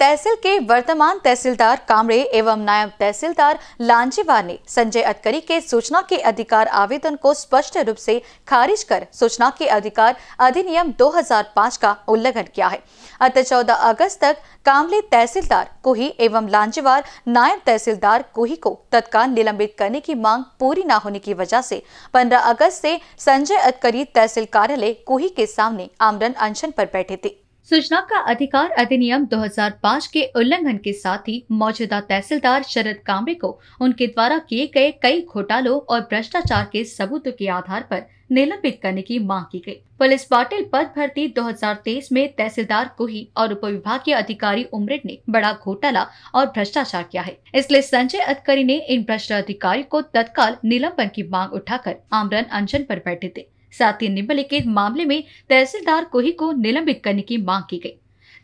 तहसील के वर्तमान तहसीलदार कामरे एवं नायब तहसीलदार लांजीवार ने संजय अटकरी के सूचना के अधिकार आवेदन को स्पष्ट रूप से खारिज कर सूचना के अधिकार अधिनियम 2005 का उल्लंघन किया है अतः 14 अगस्त तक कामले तहसीलदार कोही एवं लांजीवार नायब तहसीलदार कोही को तत्काल निलंबित करने की मांग पूरी न होने की वजह से 15 अगस्त से संजय अटकरी तहसील कार्यालय कोही के सामने आमरण अनशन पर बैठे थे सूचना का अधिकार अधिनियम 2005 के उल्लंघन के साथ ही मौजूदा तहसीलदार शरद कांबे को उनके द्वारा किए गए कई घोटालों और भ्रष्टाचार के सबूतों के आधार पर निलंबित करने की मांग की गई। पुलिस पाटिल पद भर्ती 2023 में तहसीलदार कोही और उप विभागीय अधिकारी उमरेड ने बड़ा घोटाला और भ्रष्टाचार किया है इसलिए संजय अतकरी ने इन भ्रष्ट अधिकारी को तत्काल निलंबन की मांग उठाकर आमरन अनशन पर बैठे थे साथ ही निम्नलिखित मामले में तहसीलदार कोही को निलंबित करने की मांग की गई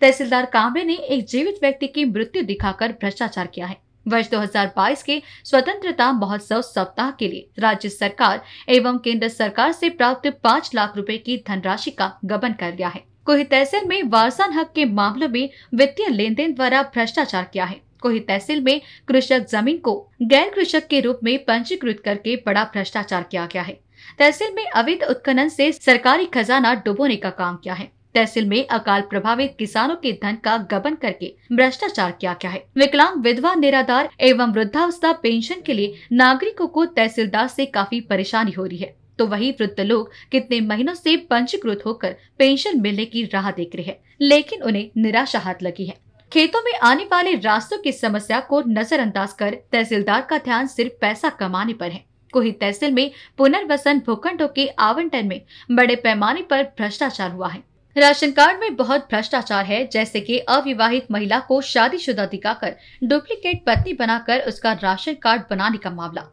तहसीलदार कांबे ने एक जीवित व्यक्ति की मृत्यु दिखाकर भ्रष्टाचार किया है वर्ष 2022 के स्वतंत्रता महोत्सव सप्ताह के लिए राज्य सरकार एवं केंद्र सरकार से प्राप्त पाँच लाख रुपए की धनराशि का गबन कर लिया है कोही तहसील में वारसान हक के मामलों में वित्तीय लेन देन द्वारा भ्रष्टाचार किया है कोही तहसील में कृषक जमीन को गैर कृषक के रूप में पंजीकृत करके बड़ा भ्रष्टाचार किया गया है तहसील में अवैध उत्खनन से सरकारी खजाना डुबोने का काम किया है तहसील में अकाल प्रभावित किसानों के धन का गबन करके भ्रष्टाचार किया गया है विकलांग विधवा निराधार एवं वृद्धावस्था पेंशन के लिए नागरिकों को तहसीलदार से काफी परेशानी हो रही है तो वही वृद्ध लोग कितने महीनों से पंजीकृत होकर पेंशन मिलने की राह देख रहे हैं लेकिन उन्हें निराशा हाथ लगी है खेतों में आने वाले रास्तों की समस्या को नजरअंदाज कर तहसीलदार का ध्यान सिर्फ पैसा कमाने पर है कोही तहसील में पुनर्वसन भूखंडों के आवंटन में बड़े पैमाने पर भ्रष्टाचार हुआ है राशन कार्ड में बहुत भ्रष्टाचार है जैसे कि अविवाहित महिला को शादीशुदा दिखाकर डुप्लीकेट पत्नी बनाकर उसका राशन कार्ड बनाने का मामला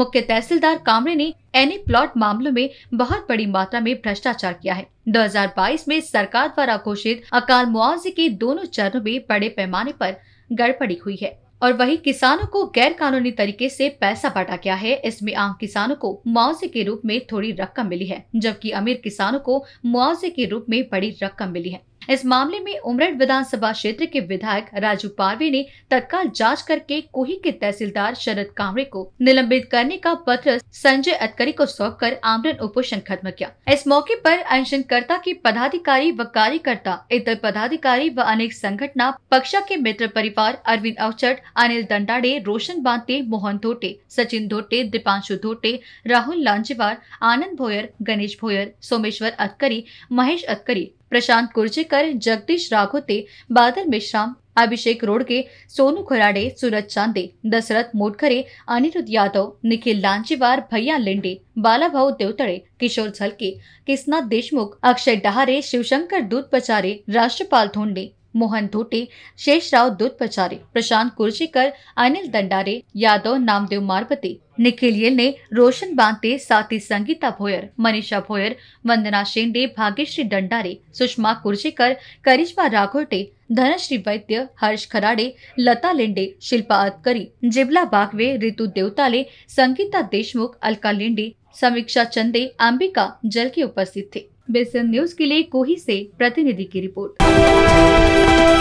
मुख्य तहसीलदार कामरे ने एनी प्लॉट मामलों में बहुत बड़ी मात्रा में भ्रष्टाचार किया है 2022 में सरकार द्वारा घोषित अकाल मुआवजे के दोनों चरणों में बड़े पैमाने पर गड़बड़ी हुई है और वही किसानों को गैर कानूनी तरीके से पैसा बांटा गया है इसमें आम किसानों को मुआवजे के रूप में थोड़ी रकम मिली है जबकि अमीर किसानों को मुआवजे के रूप में बड़ी रकम मिली है इस मामले में उमरेड विधानसभा क्षेत्र के विधायक राजू पारवे ने तत्काल जांच करके कोही के तहसीलदार शरद कांवरे को निलंबित करने का पत्र संजय अतकरी को सौंप कर आमरण उपोषण खत्म किया इस मौके पर अनशनकर्ता के पदाधिकारी व कार्यकर्ता इतर पदाधिकारी व अनेक संगठना पक्षा के मित्र परिवार अरविंद अवचट अनिल दंडाड़े रोशन बांते मोहन धोटे सचिन धोटे दीपांशु धोटे राहुल लांजेवार आनंद भोयर गणेश भोयर सोमेश्वर अटकरी महेश अतकरी प्रशांत कुर्जेकर जगदीश राघोते बादल मिश्राम अभिषेक रोडके सोनू खराडे सूरज चांदे दशरथ मोटखरे अनिरुद्ध यादव निखिल लांजीवार भैया लेंडे बालाभाऊ देवतळे किशोर झलके किसनाथ देशमुख अक्षय डहारे शिवशंकर पचारे राष्ट्रपाल धोंडे मोहन धोटे शेषराव दुधपचारे प्रशांत कुर्जीकर अनिल दंडारे यादव नामदेव मारपते निखिल येल ने रोशन बांते साथ ही संगीता भोयर मनीषा भोयर वंदना शेंडे भाग्यश्री दंडारे सुषमा कुर्जीकर करिश्मा राघोटे धनश्री वैद्य हर्ष खराडे लता लिंडे शिल्पा अतकरी जिबला बागवे ऋतु देवताले संगीता देशमुख अलका लिंडे समीक्षा चंदे अंबिका जल के उपस्थित थे बेसन न्यूज के लिए कोही से प्रतिनिधि की रिपोर्ट